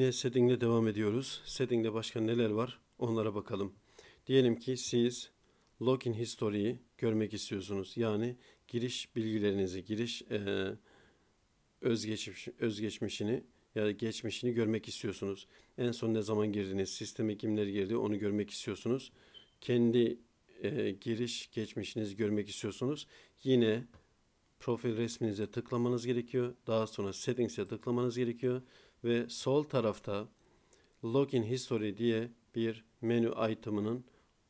Yine setting'de devam ediyoruz. Setting'de başka neler var onlara bakalım. Diyelim ki siz login history'yi görmek istiyorsunuz. Yani giriş bilgilerinizi, giriş e, özgeçmiş, özgeçmişini ya da geçmişini görmek istiyorsunuz. En son ne zaman girdiniz, sisteme kimler girdi onu görmek istiyorsunuz. Kendi e, giriş geçmişinizi görmek istiyorsunuz. Yine profil resminize tıklamanız gerekiyor. Daha sonra settings'e tıklamanız gerekiyor ve sol tarafta Login History diye bir menü itemının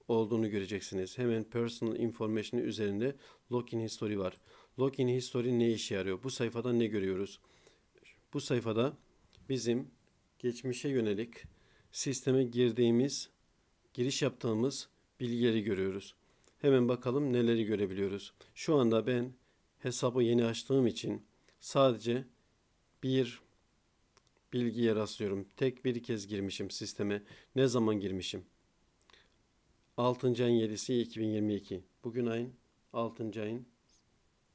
olduğunu göreceksiniz. Hemen Personal Information üzerinde Login History var. Login History ne işe yarıyor? Bu sayfada ne görüyoruz? Bu sayfada bizim geçmişe yönelik sisteme girdiğimiz, giriş yaptığımız bilgileri görüyoruz. Hemen bakalım neleri görebiliyoruz. Şu anda ben hesabı yeni açtığım için sadece bir bilgiye rastlıyorum. Tek bir kez girmişim sisteme. Ne zaman girmişim? 6. ayın 7'si 2022. Bugün ayın 6. ayın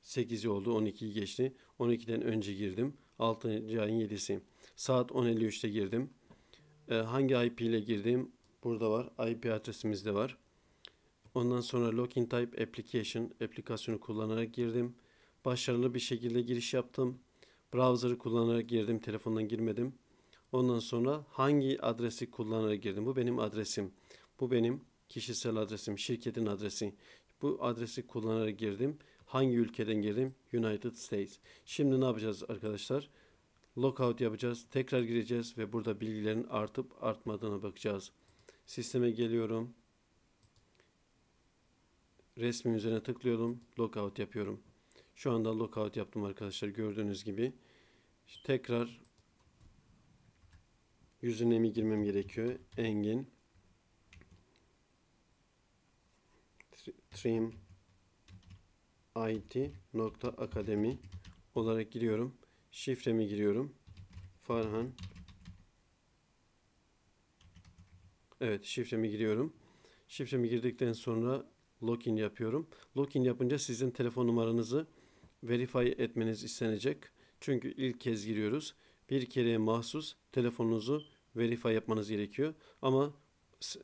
8'i oldu. 12'yi geçti. 12'den önce girdim. 6. ayın 7'si. Saat 10.53'te girdim. Ee, hangi IP ile girdim? Burada var. IP adresimiz de var. Ondan sonra login type application aplikasyonu kullanarak girdim. Başarılı bir şekilde giriş yaptım. Browser'ı kullanarak girdim. Telefondan girmedim. Ondan sonra hangi adresi kullanarak girdim? Bu benim adresim. Bu benim kişisel adresim, şirketin adresi. Bu adresi kullanarak girdim. Hangi ülkeden girdim? United States. Şimdi ne yapacağız arkadaşlar? Lockout yapacağız. Tekrar gireceğiz ve burada bilgilerin artıp artmadığına bakacağız. Sisteme geliyorum. Resmin üzerine tıklıyorum. Lockout yapıyorum. Şu anda lockout yaptım arkadaşlar gördüğünüz gibi. İşte tekrar yüzüne girmem gerekiyor? Engin. Trim it.akademi olarak giriyorum. Şifremi giriyorum. Farhan. Evet şifremi giriyorum. Şifremi girdikten sonra login yapıyorum. Login yapınca sizin telefon numaranızı verify etmeniz istenecek. Çünkü ilk kez giriyoruz. Bir kereye mahsus telefonunuzu verify yapmanız gerekiyor. Ama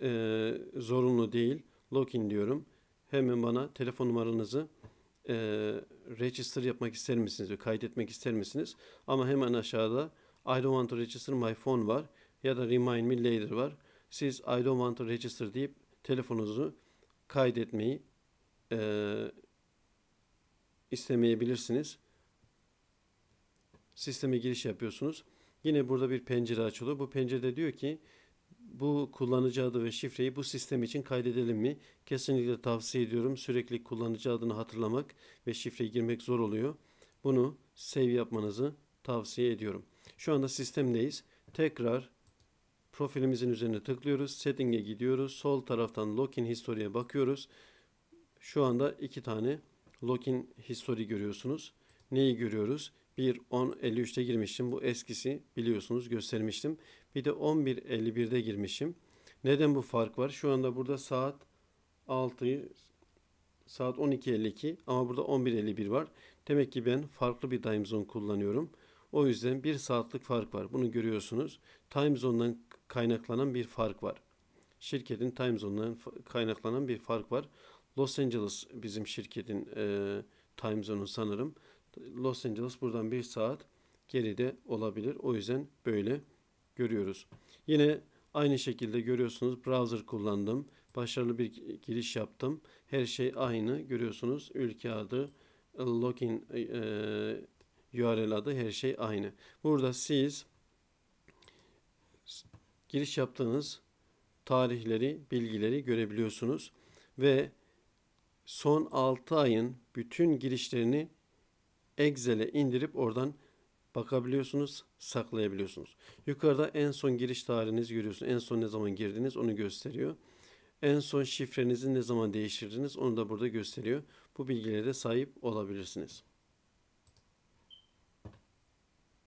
e, zorunlu değil. Login diyorum. Hemen bana telefon numaranızı e, register yapmak ister misiniz? Kaydetmek ister misiniz? Ama hemen aşağıda I don't want to register my phone var. Ya da remind me later var. Siz I don't want to register deyip telefonunuzu kaydetmeyi e, istemeyebilirsiniz. Sisteme giriş yapıyorsunuz. Yine burada bir pencere açılıyor. Bu pencerede diyor ki bu kullanıcı adı ve şifreyi bu sistem için kaydedelim mi? Kesinlikle tavsiye ediyorum. Sürekli kullanıcı adını hatırlamak ve şifreyi girmek zor oluyor. Bunu save yapmanızı tavsiye ediyorum. Şu anda sistemdeyiz. Tekrar profilimizin üzerine tıklıyoruz. Setting'e gidiyoruz. Sol taraftan login historiye bakıyoruz. Şu anda iki tane login history görüyorsunuz. Neyi görüyoruz? 1 10 girmiştim. Bu eskisi biliyorsunuz göstermiştim. Bir de 11:51'de girmişim. Neden bu fark var? Şu anda burada saat 6'yı saat 12.52 ama burada 11.51 var. Demek ki ben farklı bir time zone kullanıyorum. O yüzden bir saatlik fark var. Bunu görüyorsunuz. Time zone'dan kaynaklanan bir fark var. Şirketin time zone'dan kaynaklanan bir fark var. Los Angeles bizim şirketin e, time zone'u sanırım. Los Angeles buradan bir saat geride olabilir. O yüzden böyle görüyoruz. Yine aynı şekilde görüyorsunuz browser kullandım. Başarılı bir giriş yaptım. Her şey aynı görüyorsunuz. Ülke adı, login e, e URL adı her şey aynı. Burada siz giriş yaptığınız tarihleri, bilgileri görebiliyorsunuz ve son 6 ayın bütün girişlerini Excel'e indirip oradan bakabiliyorsunuz, saklayabiliyorsunuz. Yukarıda en son giriş tarihinizi görüyorsunuz. En son ne zaman girdiniz onu gösteriyor. En son şifrenizi ne zaman değiştirdiniz onu da burada gösteriyor. Bu bilgilere de sahip olabilirsiniz.